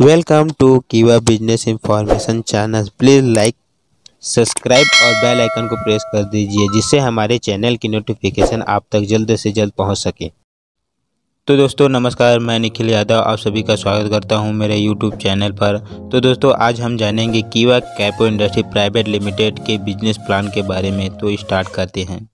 welcome to Kiva business information channel please like subscribe और bell icon को press कर दीजिए जिससे हमारे चैनल की नोटिफिकेशन आप तक जल्द से जल्द पहुंच सके तो दोस्तों नमस्कार मैं निखिल यादव आप सभी का स्वागत करता हूं मेरे यूट्यूब चैनल पर तो दोस्तों आज हम जानेंगे Kiva Capo industry private limited के बिजनेस प्लान के बारे में तो स्टार्ट करते हैं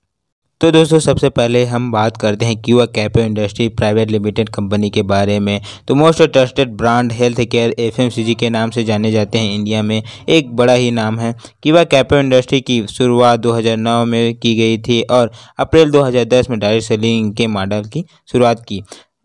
तो दोस्तों सबसे पहले हम बात करते हैं Kiva Capo industry private limited company के बारे में तो most trusted brand health care F के नाम से जाने जाते हैं इंडिया में एक बड़ा ही नाम है क्यूआ कैपो इंडस्ट्री की शुरुआत 2009 में की गई थी और अप्रैल 2010 में डायरेक्ट सेलिंग के मॉडल की शुरुआत की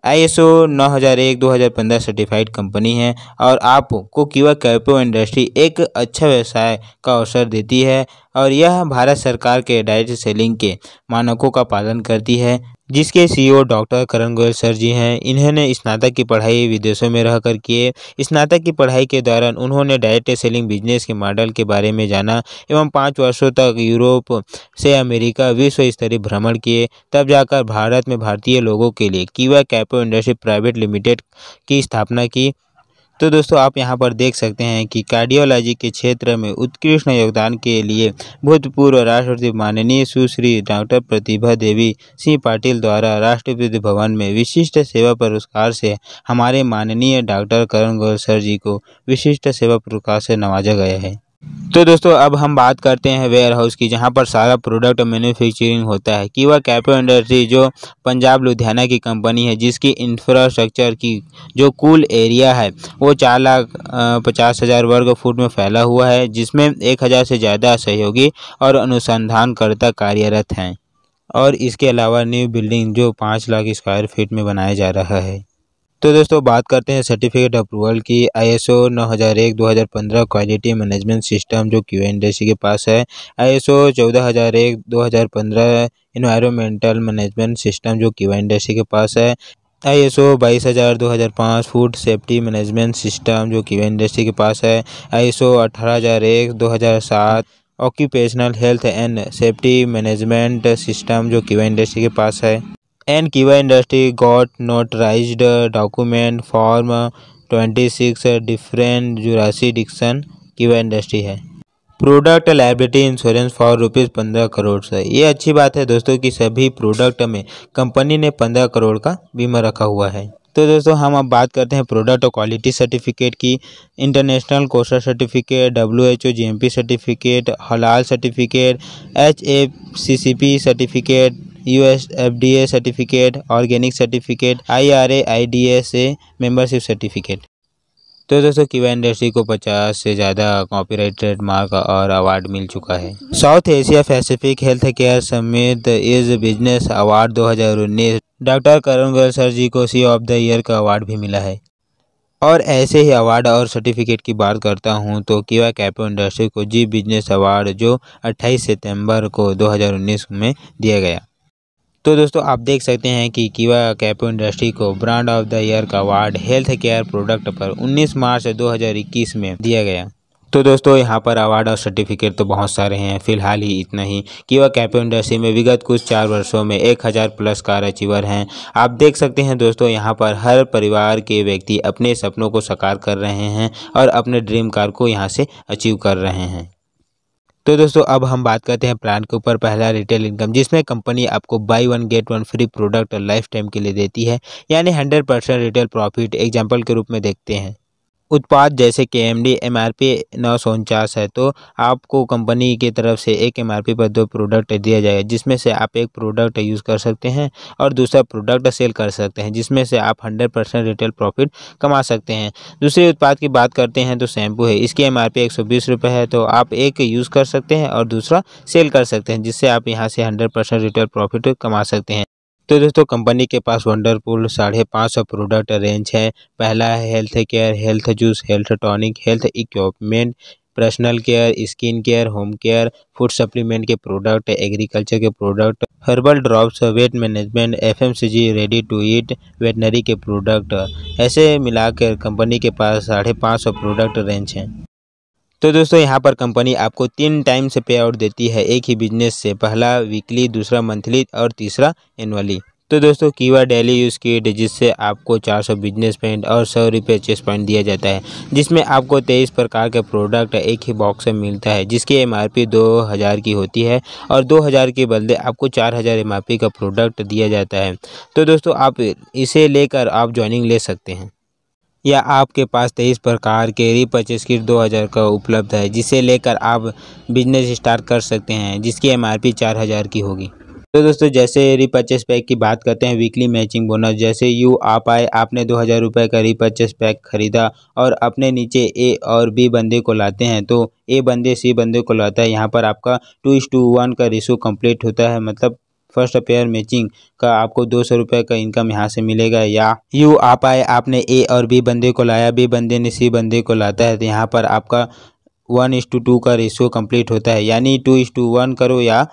आई एस ओ नौ हज़ार एक दो हज़ार पंद्रह सर्टिफाइड कंपनी है और आपको क्यूआ कैपो इंडस्ट्री एक अच्छा व्यवसाय का अवसर देती है और यह भारत सरकार के डायरेक्ट सेलिंग के मानकों का पालन करती है जिसके CEO doctor e Karan Goyal sir ji हैं इन्होंने स्नातक की पढ़ाई विदेशों में रहकर किए स्नातक की पढ़ाई के दौरान उन्होंने डायरेक्ट सेलिंग बिजनेस के मॉडल के बारे में जाना एवं पाँच वर्षों तक यूरोप से अमेरिका विश्व स्तरीय भ्रमण किए तब जाकर भारत में भारतीय लोगों के लिए कीवा कैपो इंडस्ट्री प्राइवेट लिमिटेड की स्थापना की तो दोस्तों आप यहाँ पर देख सकते हैं कि कार्डियोलॉजी के क्षेत्र में उत्कृष्ट योगदान के लिए भूतपूर्व राष्ट्रपति माननीय सुश्री डॉक्टर प्रतिभा देवी सिंह पाटिल द्वारा राष्ट्रपति भवन में विशिष्ट सेवा पुरस्कार से हमारे माननीय डॉक्टर करण गौर सर जी को विशिष्ट सेवा पुरस्कार से नवाजा गया है तो दोस्तों अब हम बात करते हैं वेयर हाउस की जहाँ पर सारा प्रोडक्ट मैन्युफैक्चरिंग होता है कीवा कैपो इंडस्ट्री जो पंजाब लुधियाना की कंपनी है जिसकी इंफ्रास्ट्रक्चर की जो कुल एरिया है वो चार लाख पचास हज़ार वर्ग फुट में फैला हुआ है जिसमें एक हज़ार से ज़्यादा सहयोगी और अनुसंधानकर्ता कार्यरत हैं और इसके अलावा न्यू बिल्डिंग जो पाँच लाख स्क्वायर फीट में बनाया जा रहा है तो दोस्तों बात करते हैं सर्टिफिकेट अप्रूवल की आईएसओ 9001 2015 क्वालिटी मैनेजमेंट सिस्टम जो क्यू इंडस्ट्री के पास है आईएसओ 14001 2015 इन्वायरमेंटल मैनेजमेंट सिस्टम जो क्यू इंडस्ट्री के पास है आई एस ओ बाईस हज़ार दो हज़ार पाँच फूड सेफ्टी मैनेजमेंट सिस्टम जो क्यू इंडस्ट्री के पास है आई एस ओ अठारह हज़ार एक दो हज़ार सात occupational health and safety management system जो क्यू इंडस्ट्री के पास है industry got notarized document from twenty six different jurisdiction Kiva industry है product liability insurance for rupees पंद्रह करोड़ से ये अच्छी बात है दोस्तों कि सभी प्रोडक्ट में कंपनी ने पंद्रह करोड़ का बीमा रखा हुआ है तो दोस्तों हम अब बात करते हैं प्रोडक्ट और क्वालिटी सर्टिफिकेट की इंटरनेशनल कोस्टर certificate W H O G M P certificate हलाल certificate H A C C P certificate US FDA certificate organic certificate IRA IDA से मेंबरशिप सर्टिफिकेट तो दोस्तों कीवा इंडस्ट्री को 50 से ज़्यादा कॉपीराइट ट्रेडमार्क और अवार्ड मिल चुका है South Asia Pacific health care समेत इज business award 2019 doctor Karan Goyal sir ji को सी ऑफ द ईयर का अवार्ड भी मिला है और ऐसे ही अवार्ड और सर्टिफिकेट की बात करता हूँ तो कीवा कैपो इंडस्ट्री को जी बिजनेस अवार्ड जो अट्ठाईस सितम्बर को दो में दिया गया तो दोस्तों आप देख सकते हैं कि कीवा कैपो इंडस्ट्री को ब्रांड ऑफ द ईयर का अवार्ड हेल्थ केयर प्रोडक्ट पर 19 मार्च 2021 में दिया गया तो दोस्तों यहाँ पर अवार्ड और सर्टिफिकेट तो बहुत सारे हैं फिलहाल ही इतना ही कीवा कैपो इंडस्ट्री में विगत कुछ चार वर्षों में एक हज़ार प्लस कार अचीवर हैं आप देख सकते हैं दोस्तों यहाँ पर हर परिवार के व्यक्ति अपने सपनों को साकार कर रहे हैं और अपने ड्रीम कार को यहाँ से अचीव कर रहे हैं तो दोस्तों अब हम बात करते हैं प्लान के ऊपर पहला रिटेल इनकम जिसमें कंपनी आपको buy one get one free product और लाइफ टाइम के लिए देती है यानी hundred percent retail profit example के रूप में देखते हैं उत्पाद जैसे के M D M R P नौ सौ उनचास है तो आपको कंपनी की तरफ से एक एम आर पी पर दो प्रोडक्ट दिया जाएगा जिसमें से आप एक प्रोडक्ट यूज़ कर सकते हैं और दूसरा प्रोडक्ट सेल कर सकते हैं जिसमें से आप हंड्रेड परसेंट रिटेल प्रॉफिट कमा सकते हैं दूसरे उत्पाद की बात करते हैं तो शैम्पू है इसकी एम आर पी एक सौ बीस रुपये है तो आप एक यूज़ कर सकते हैं और दूसरा सेल कर सकते हैं जिससे आप यहाँ से हंड्रेड परसेंट रिटेल प्रॉफिट कमा सकते हैं तो दोस्तों कंपनी के पास वंडरफुल साढ़े पाँच सौ प्रोडक्ट रेंज है पहला है health care health juice health tonic health equipment personal care skin care home care food supplement के प्रोडक्ट एग्रीकल्चर के product herbal drops weight management F M C G ready to eat veterinary के product ऐसे मिलाकर company के पास साढ़े पाँच सौ product range हैं तो दोस्तों यहाँ पर कंपनी आपको तीन टाइम से पे आउट देती है एक ही बिजनेस से पहला वीकली दूसरा मंथली और तीसरा एनुअली तो दोस्तों कीवा डेली यूज़ किट जिससे आपको 400 बिजनेस पॉइंट और सौ रुपये चेस पॉइंट दिया जाता है जिसमें आपको 23 प्रकार के प्रोडक्ट एक ही बॉक्स में मिलता है जिसकी एमआरपी 2000 की होती है और 2000 के बदले आपको 4000 एमआरपी का प्रोडक्ट दिया जाता है तो दोस्तों आप इसे लेकर आप ज्वाइनिंग ले सकते हैं या आपके पास तेईस प्रकार के रीपरचेस किट 2000 का उपलब्ध है जिसे लेकर आप बिजनेस स्टार्ट कर सकते हैं जिसकी एमआरपी 4000 की होगी तो दोस्तों जैसे रिपर्चेस पैक की बात करते हैं वीकली मैचिंग बोनस जैसे यू आप आए आपने दो हज़ार रुपये का रिपर्चेस पैक खरीदा और अपने नीचे ए और बी बंदे को लाते हैं तो ए बंदे सी बंदे को लाता है यहाँ पर आपका टू इस टू वन का रिशो कंप्लीट होता है मतलब फर्स्ट पेयर मैचिंग का आपको दो सौ रुपये का इनकम यहाँ से मिलेगा या यू आप आए आपने ए और बी बंदे को लाया बी बंदे ने सी बंदे को लाता है तो यहाँ पर आपका वन इस टू टू का रेशियो कंप्लीट होता है यानी टू इस टू वन करो या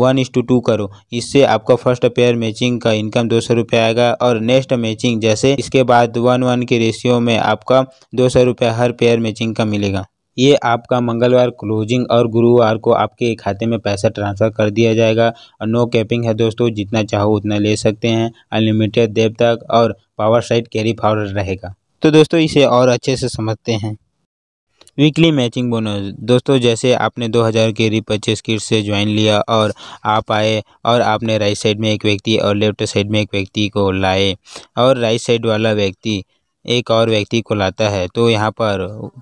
वन इस टू टू करो इससे आपका फर्स्ट पेयर मैचिंग का इनकम दो सौ रुपये आएगा और नेक्स्ट मैचिंग जैसे इसके बाद वन वन के रेशियो में आपका दो सौ रुपये हर पेयर मैचिंग का मिलेगा ये आपका मंगलवार क्लोजिंग और गुरुवार को आपके खाते में पैसा ट्रांसफ़र कर दिया जाएगा और नो कैपिंग है दोस्तों जितना चाहो उतना ले सकते हैं अनलिमिटेड देव तक और पावर साइड कैरी फॉरवर्ड रहेगा तो दोस्तों इसे और अच्छे से समझते हैं वीकली मैचिंग बोनस दोस्तों जैसे आपने 2000 के रिपर्चेस किट से ज्वाइन लिया और आप आए और आपने राइट साइड में एक व्यक्ति और लेफ्ट साइड में एक व्यक्ति को लाए और राइट साइड वाला व्यक्ति एक और व्यक्ति को लाता है तो यहाँ पर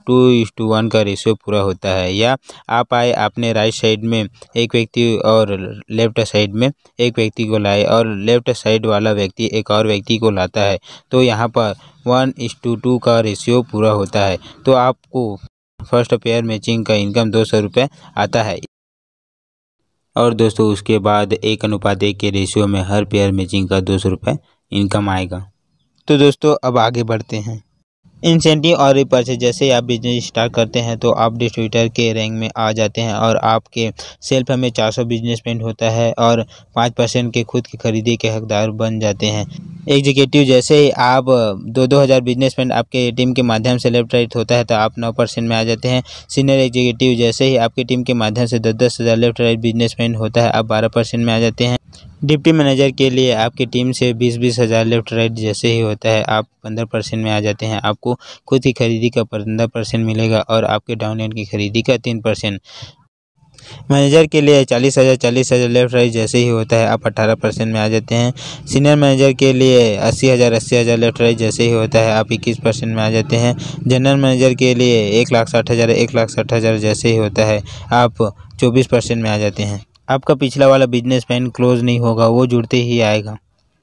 टू इस टू वन का रेशियो पूरा होता है या आप आए आपने राइट साइड में एक व्यक्ति और लेफ्ट साइड में एक व्यक्ति को लाए और लेफ्ट साइड वाला व्यक्ति एक और व्यक्ति को लाता है तो यहाँ पर वन इस टू टू का रेशियो पूरा होता है तो आपको फर्स्ट पेयर मैचिंग का इनकम दो सौ रुपये आता है और दोस्तों उसके बाद एक अनुपात एक के रेशियो में हर पेयर मैचिंग का दो सौ रुपये इनकम आएगा तो दोस्तों अब आगे बढ़ते हैं इंसेंटिव और रिपर्चेज जैसे आप बिजनेस स्टार्ट करते हैं तो आप डिस्ट्रीब्यूटर के रैंक में आ जाते हैं और आपके सेल्फ में 400 बिजनेस पेंट होता है और 5 परसेंट के खुद की खरीदी के हकदार बन जाते हैं एग्जीक्यूटिव जैसे ही आप दो दो हज़ार बिजनेस पेंट आपके टीम के माध्यम से लेफ्ट होता है तो आप नौ परसेंट में आ जाते हैं सीनियर एग्जीक्यूटिव जैसे ही आपकी टीम के माध्यम से दस दस हज़ार लेफ्ट राइट बिजनेस पेंट होता है आप बारह परसेंट में आ जाते हैं डिप्टी मैनेजर के लिए आपकी टीम से बीस बीस हज़ार लेफ्ट राइट जैसे ही होता है आप पंद्रह परसेंट में आ जाते हैं आपको खुद की खरीदी का पंद्रह परसेंट मिलेगा और आपके डाउन डाउनलाइन की खरीदी का तीन परसेंट मैनेजर के लिए चालीस हज़ार चालीस हज़ार लेफ्ट राइट जैसे ही होता है आप अट्ठारह परसेंट में आ जाते हैं सीनियर मैनेजर के लिए अस्सी हज़ार अस्सी हज़ार लेफ्ट राइट जैसे ही होता है आप इक्कीस परसेंट में आ जाते हैं जनरल मैनेजर के लिए एक लाख साठ हज़ार एक लाख साठ हज़ार जैसे ही होता है आप चौबीस परसेंट में आ जाते हैं आपका पिछला वाला बिजनेस प्लान क्लोज नहीं होगा वो जुड़ते ही आएगा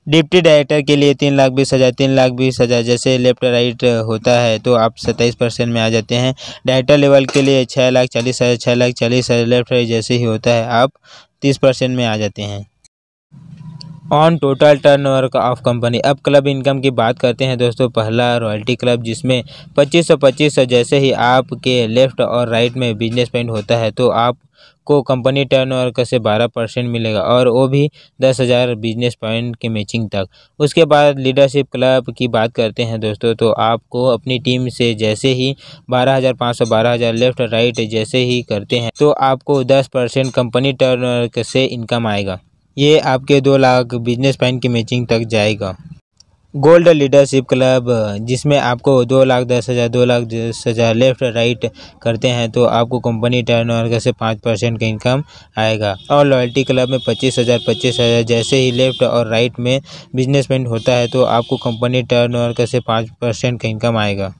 डिप्टी डायरेक्टर के लिए तीन लाख बीस हज़ार तीन लाख बीस हज़ार जैसे लेफ्ट राइट होता है तो आप सत्ताईस परसेंट में आ जाते हैं डायरेक्टर लेवल के लिए छः लाख चालीस हज़ार छः लाख चालीस हज़ार लेफ्ट राइट जैसे ही होता है आप तीस परसेंट में आ जाते हैं on total turnover of company अब क्लब इनकम की बात करते हैं दोस्तों पहला रॉयल्टी क्लब जिसमें पच्चीस सौ पच्चीस सौ जैसे ही आपके लेफ्ट और राइट में बिजनेस पॉइंट होता है तो आप को कंपनी टर्नओवर का से बारह परसेंट मिलेगा और वो भी दस हज़ार बिजनेस पॉइंट के मैचिंग तक उसके बाद लीडरशिप क्लब की बात करते हैं दोस्तों तो आपको अपनी टीम से जैसे ही बारह हज़ार पाँच सौ बारह हज़ार लेफ्ट राइट जैसे ही करते हैं तो आपको दस परसेंट कंपनी टर्न से इनकम आएगा ये आपके दो लाख बिजनेस पॉइंट की मैचिंग तक जाएगा गोल्ड लीडरशिप क्लब जिसमें आपको दो लाख दस हज़ार दो लाख दस हज़ार लेफ्ट राइट करते हैं तो आपको कंपनी टर्नओवर से पाँच परसेंट का इनकम आएगा और लॉयल्टी क्लब में पच्चीस हज़ार पच्चीस हज़ार जैसे ही लेफ्ट और राइट में बिजनेसमैन होता है तो आपको कंपनी टर्नओवर से पाँच परसेंट का इनकम आएगा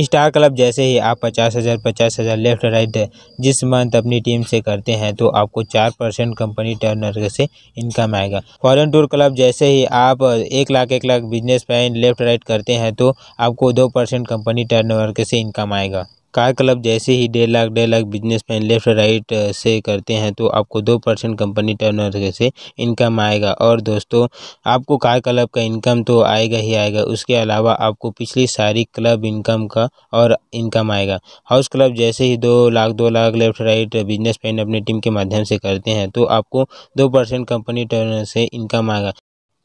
स्टार क्लब जैसे ही आप पचास हज़ार पचास हज़ार लेफ्ट राइट जिस मंथ अपनी टीम से करते हैं तो आपको चार परसेंट कंपनी टर्न से इनकम आएगा फॉरन टूर क्लब जैसे ही आप एक लाख एक लाख बिजनेस पैन लेफ्ट राइट करते हैं तो आपको दो परसेंट कंपनी टर्न से इनकम आएगा कार क्लब जैसे ही डेढ़ लाख डेढ़ लाख बिजनेस में लेफ्ट राइट से करते हैं तो आपको दो परसेंट कंपनी टर्न से इनकम आएगा और दोस्तों आपको कार क्लब का इनकम तो आएगा ही आएगा उसके अलावा आपको पिछली सारी क्लब इनकम का और इनकम आएगा हाउस क्लब जैसे ही दो लाख दो lakh left right business man अपनी टीम के माध्यम से करते हैं तो आपको दो परसेंट कंपनी टर्न से इनकम आएगा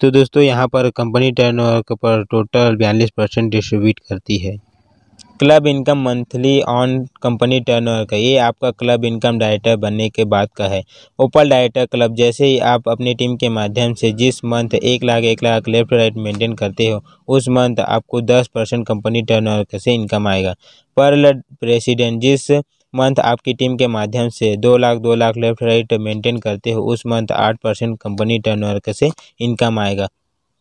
तो दोस्तों यहाँ पर कंपनी टर्न पर टोटल बयालीस परसेंट डिस्ट्रीब्यूट करती है club income monthly on company turnover का ये आपका क्लब इनकम डायरेक्टर बनने के बाद का है ओपल डायरेक्टर क्लब जैसे ही आप अपनी टीम के माध्यम से जिस मंथ एक लाख एक लाख लेफ्ट राइट मेंटेन करते हो उस मंथ आपको दस परसेंट कंपनी ओवर से इनकम आएगा पर प्रेसिडेंट जिस मंथ आपकी टीम के माध्यम से दो लाख दो लाख लेफ्ट राइट मेंटेन करते हो उस मंथ आठ परसेंट कंपनी टर्नओवर से इनकम आएगा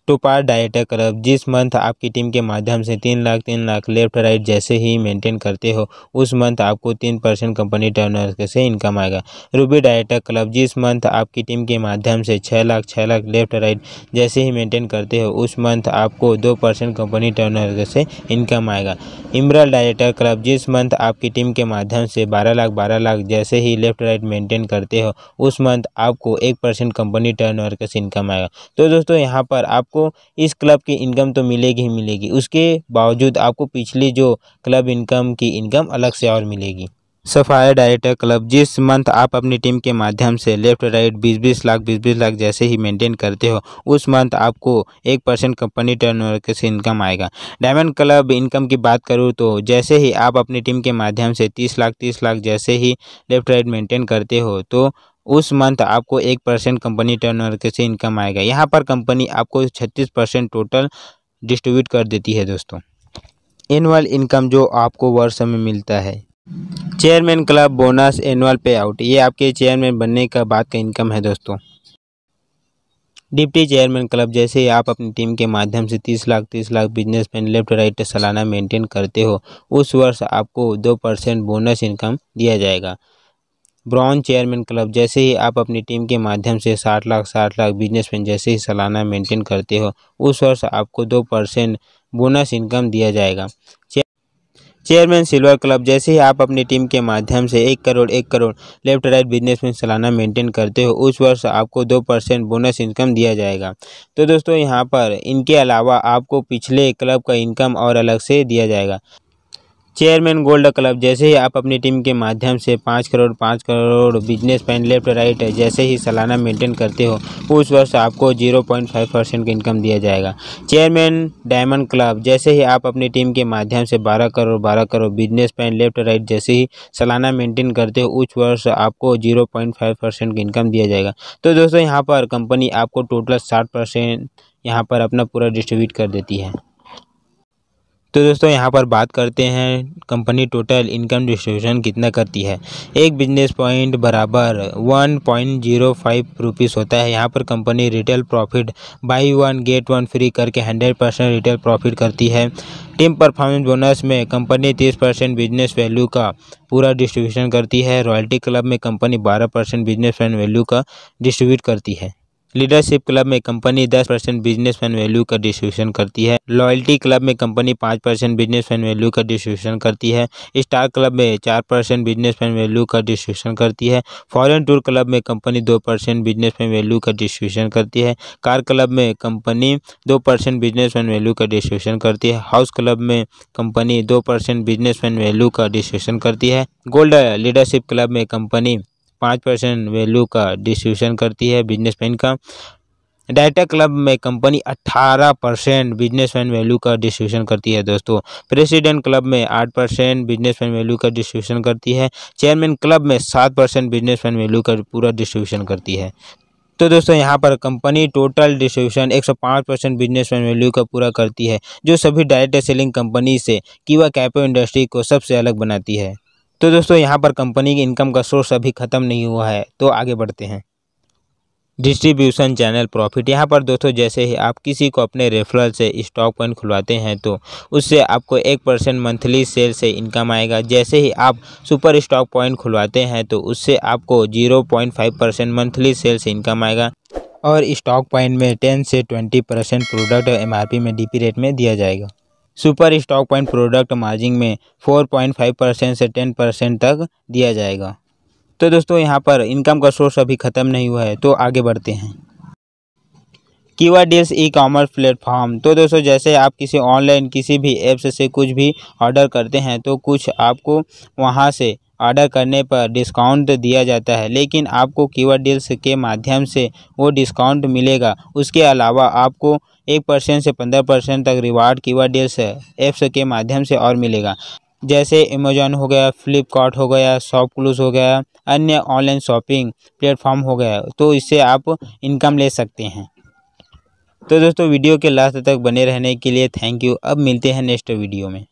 टू पार डायरेक्टर क्लब जिस मंथ आपकी टीम के माध्यम से तीन लाख तीन लाख लेफ्ट राइट जैसे ही मेंटेन करते हो उस मंथ आपको तीन परसेंट कंपनी टर्नओवर से इनकम आएगा रूबी डायरेक्टर क्लब जिस मंथ आपकी टीम के माध्यम से छः लाख छः लाख लेफ्ट राइट जैसे ही मेंटेन करते हो उस मंथ आपको दो परसेंट कंपनी टर्न से इनकम आएगा इमरल डायरेक्टर क्लब जिस मंथ आपकी टीम के माध्यम से बारह लाख बारह लाख जैसे ही लेफ्ट राइट मेंटेन करते हो उस मंथ आपको एक परसेंट कंपनी टर्न से इनकम आएगा तो दोस्तों यहाँ पर आपको आपको इस क्लब की इनकम तो मिलेगी ही मिलेगी उसके बावजूद आपको पिछली जो क्लब इनकम की इनकम अलग से और मिलेगी सफाया डायरेक्टर क्लब जिस मंथ आप अपनी टीम के माध्यम से लेफ्ट राइट बीस बीस लाख बीस बीस लाख जैसे ही मेंटेन करते हो उस मंथ आपको एक परसेंट कंपनी टर्नओवर से इनकम आएगा डायमंड क्लब इनकम की बात करूँ तो जैसे ही आप अपनी टीम के माध्यम से तीस लाख तीस लाख जैसे ही लेफ्ट राइट मेंटेन करते हो तो उस मंथ आपको एक परसेंट कंपनी टर्नओवर से इनकम आएगा यहाँ पर कंपनी आपको छत्तीस परसेंट टोटल डिस्ट्रीब्यूट कर देती है दोस्तों एनुअल इनकम जो आपको वर्ष में मिलता है chairman club bonus annual payout ये आपके चेयरमैन बनने का बात का इनकम है दोस्तों डिप्टी चेयरमैन क्लब जैसे आप अपनी टीम के माध्यम से तीस लाख तीस लाख बिजनेसमैन लेफ्ट राइट सालाना मेंटेन करते हो उस वर्ष आपको दो परसेंट बोनस इनकम दिया जाएगा ब्रॉन्ज चेयरमैन क्लब जैसे ही आप अपनी टीम के माध्यम से साठ लाख साठ लाख बिजनेसमैन जैसे ही सालाना मेंटेन करते हो उस वर्ष आपको दो परसेंट बोनस इनकम दिया जाएगा चेयरमैन सिल्वर क्लब जैसे ही आप अपनी टीम के माध्यम से एक करोड़ एक करोड़ लेफ्ट राइट बिजनेस में सालाना मेंटेन करते हो उस वर्ष आपको दो परसेंट बोनस इनकम दिया जाएगा तो दोस्तों यहाँ पर इनके अलावा आपको पिछले क्लब का इनकम और अलग से दिया जाएगा चेयरमैन गोल्ड क्लब जैसे ही आप अपनी टीम के माध्यम से पाँच करोड़ पाँच करोड़ बिजनेस पैन लेफ्ट राइट जैसे ही सालाना मेंटेन करते हो उस वर्ष आपको जीरो पॉइंट फाइव परसेंट का इनकम दिया जाएगा चेयरमैन डायमंड क्लब जैसे ही आप अपनी टीम के माध्यम से बारह करोड़ बारह करोड़ बिजनेस पैन लेफ्ट राइट जैसे ही सालाना मेंटेन करते हो उस वर्ष आपको जीरो पॉइंट फाइव परसेंट का इनकम दिया जाएगा तो दोस्तों यहाँ पर कंपनी आपको टोटल साठ परसेंट यहाँ पर अपना पूरा डिस्ट्रीब्यूट कर देती है तो दोस्तों यहाँ पर बात करते हैं कंपनी टोटल इनकम डिस्ट्रीब्यूशन कितना करती है एक बिजनेस पॉइंट बराबर one point zero five rupees होता है यहाँ पर company retail profit buy one get one free करके हंड्रेड परसेंट रिटेल प्रॉफिट करती है टीम परफॉर्मेंस बोनस में कंपनी तीस परसेंट बिजनेस वैल्यू का पूरा डिस्ट्रीब्यूशन करती है रॉयल्टी क्लब में कंपनी बारह परसेंट बिजनेस वैल्यू का डिस्ट्रीब्यूट करती है लीडरशिप क्लब में कंपनी 10 परसेंट बिजनेस फैन वैल्यू का डिस्ट्रीब्यूशन करती है लॉयल्टी क्लब में कंपनी 5 परसेंट बिजनेस फैन वैल्यू का डिस्ट्रीब्यूशन करती है स्टार क्लब में 4 परसेंट बिजनेस फैन वैल्यू का डिस्ट्रीब्यूशन करती है फॉरेन टूर क्लब में कंपनी 2 परसेंट बिजनेस फैन वैल्यू का डिस्ट्रीब्यूशन करती है कार क्लब में कंपनी दो परसेंट बिजनेस फैन वैल्यू का डिस्ट्रीब्यूशन करती है हाउस क्लब में कंपनी दो परसेंट बिजनेस फैन वैल्यू का डिस्ट्रीब्यूशन करती है गोल्ड लीडरशिप क्लब में कंपनी पाँच परसेंट वैल्यू का डिस्ट्रीब्यूशन करती है बिजनेसमैन का डायरेक्टर क्लब में कंपनी 18 परसेंट बिजनेसमैन वैल्यू का डिस्ट्रीब्यूशन करती है दोस्तों प्रेसिडेंट क्लब में 8 परसेंट बिजनेसमैन वैल्यू का डिस्ट्रीब्यूशन करती है चेयरमैन क्लब में 7 परसेंट बिजनेसमैन वैल्यू का पूरा डिस्ट्रीब्यूशन करती है तो दोस्तों यहाँ पर company total distribution 105 percent man value का पूरा करती है जो सभी डायरेक्ट सेलिंग कंपनी से कीवा कैपो इंडस्ट्री को सबसे अलग बनाती है तो दोस्तों यहाँ पर कंपनी की इनकम का सोर्स अभी ख़त्म नहीं हुआ है तो आगे बढ़ते हैं डिस्ट्रीब्यूशन चैनल प्रॉफिट यहाँ पर दोस्तों जैसे ही आप किसी को अपने रेफरल से स्टॉक पॉइंट खुलवाते हैं तो उससे आपको एक परसेंट मंथली सेल से इनकम आएगा जैसे ही आप सुपर स्टॉक पॉइंट खुलवाते हैं तो उससे आपको zero point five percent monthly sale से इनकम आएगा और स्टॉक पॉइंट में टेन से ट्वेंटी परसेंट प्रोडक्ट एम में डी रेट में दिया जाएगा super stock point product margin में फोर पॉइंट फाइव परसेंट से टेन परसेंट तक दिया जाएगा तो दोस्तों यहाँ पर इनकम का सोर्स अभी ख़त्म नहीं हुआ है तो आगे बढ़ते हैं कीवा डील्स ई कॉमर्स प्लेटफॉर्म तो दोस्तों जैसे आप किसी ऑनलाइन किसी भी ऐप्स से कुछ भी ऑर्डर करते हैं तो कुछ आपको वहाँ से ऑर्डर करने पर डिस्काउंट दिया जाता है लेकिन आपको कीवर्ड डील्स के माध्यम से वो डिस्काउंट मिलेगा उसके अलावा आपको एक परसेंट से पंद्रह परसेंट तक रिवार्ड कीवर्ड डील्स ऐप्स के माध्यम से और मिलेगा जैसे अमेजोन हो गया फ्लिपकार्ट हो गया शॉपक्लूज हो गया अन्य ऑनलाइन शॉपिंग प्लेटफॉर्म हो गया तो इससे आप इनकम ले सकते हैं तो दोस्तों वीडियो के लास्ट तक बने रहने के लिए थैंक यू अब मिलते हैं नेक्स्ट वीडियो में